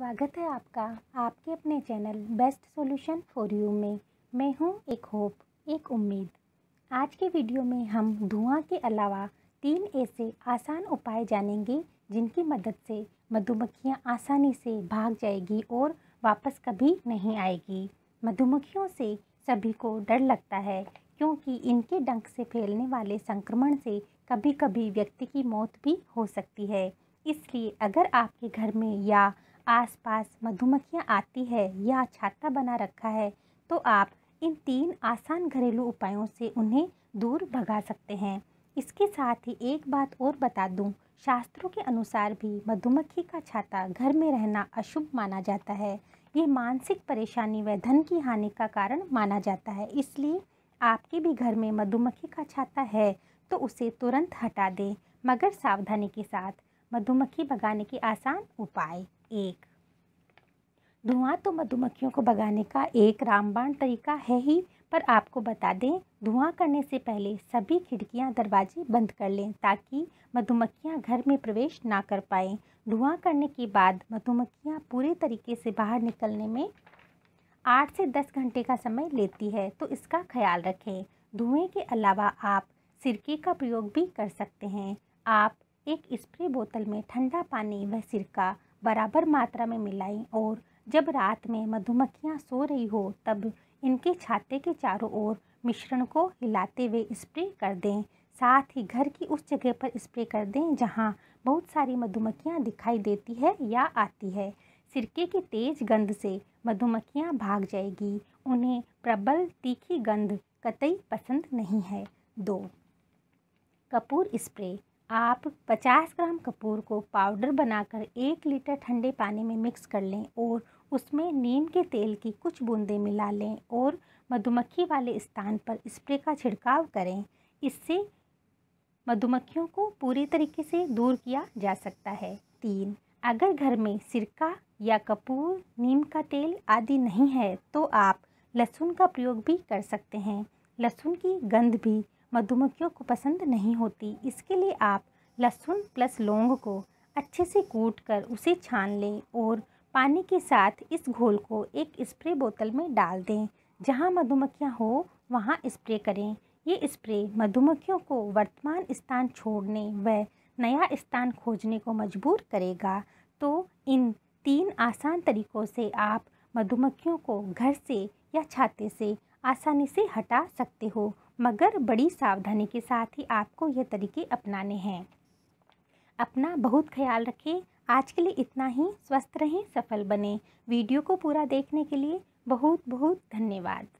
स्वागत है आपका आपके अपने channel best solution for you में मैं हूं एक होप एक उम्मीद आज के वीडियो में हम धुआं के अलावा तीन ऐसे आसान उपाय जानेंगे जिनकी मदद से मधुमक्खियां आसानी से भाग जाएगी और वापस कभी नहीं आएगी मधुमक्खियों से सभी को डर लगता है क्योंकि इनके डंक से फैलने वाले संक्रमण से कभी कभी व्यक्ति की मौत भी हो सकती है इसलिए अगर आपके घर में या आसपास मधुमक्खियाँ आती है या छाता बना रखा है तो आप इन तीन आसान घरेलू उपायों से उन्हें दूर भगा सकते हैं इसके साथ ही एक बात और बता दूं शास्त्रों के अनुसार भी मधुमक्खी का छाता घर में रहना अशुभ माना जाता है ये मानसिक परेशानी व धन की हानि का कारण माना जाता है इसलिए आपके भी घर में मधुमक्खी का छाता है तो उसे तुरंत हटा दें मगर सावधानी के साथ मधुमक्खी भगाने के आसान उपाय एक धुआं तो मधुमक्खियों को भगाने का एक रामबाण तरीका है ही पर आपको बता दें धुआं करने से पहले सभी खिड़कियां दरवाजे बंद कर लें ताकि मधुमक्खियां घर में प्रवेश ना कर पाएँ धुआं करने के बाद मधुमक्खियां पूरे तरीके से बाहर निकलने में आठ से दस घंटे का समय लेती है तो इसका ख्याल रखें धुएँ के अलावा आप सिरके का प्रयोग भी कर सकते हैं आप एक स्प्रे बोतल में ठंडा पानी व सिरका बराबर मात्रा में मिलाएं और जब रात में मधुमक्खियां सो रही हो तब इनके छाते के चारों ओर मिश्रण को हिलाते हुए स्प्रे कर दें साथ ही घर की उस जगह पर स्प्रे कर दें जहां बहुत सारी मधुमक्खियां दिखाई देती है या आती है सिरके की तेज गंध से मधुमक्खियां भाग जाएगी उन्हें प्रबल तीखी गंध कतई पसंद नहीं है दो कपूर स्प्रे आप 50 ग्राम कपूर को पाउडर बनाकर एक लीटर ठंडे पानी में मिक्स कर लें और उसमें नीम के तेल की कुछ बूंदें मिला लें और मधुमक्खी वाले स्थान पर स्प्रे का छिड़काव करें इससे मधुमक्खियों को पूरी तरीके से दूर किया जा सकता है तीन अगर घर में सिरका या कपूर नीम का तेल आदि नहीं है तो आप लहसुन का प्रयोग भी कर सकते हैं लहसुन की गंध भी मधुमक्खियों को पसंद नहीं होती इसके लिए आप लहसुन प्लस लौंग को अच्छे से कूट कर उसे छान लें और पानी के साथ इस घोल को एक स्प्रे बोतल में डाल दें जहां मधुमक्खियां हो वहां स्प्रे करें ये स्प्रे मधुमक्खियों को वर्तमान स्थान छोड़ने व नया स्थान खोजने को मजबूर करेगा तो इन तीन आसान तरीक़ों से आप मधुमक्खियों को घर से या छाते से आसानी से हटा सकते हो मगर बड़ी सावधानी के साथ ही आपको ये तरीके अपनाने हैं अपना बहुत ख्याल रखें आज के लिए इतना ही स्वस्थ रहें सफल बने वीडियो को पूरा देखने के लिए बहुत बहुत धन्यवाद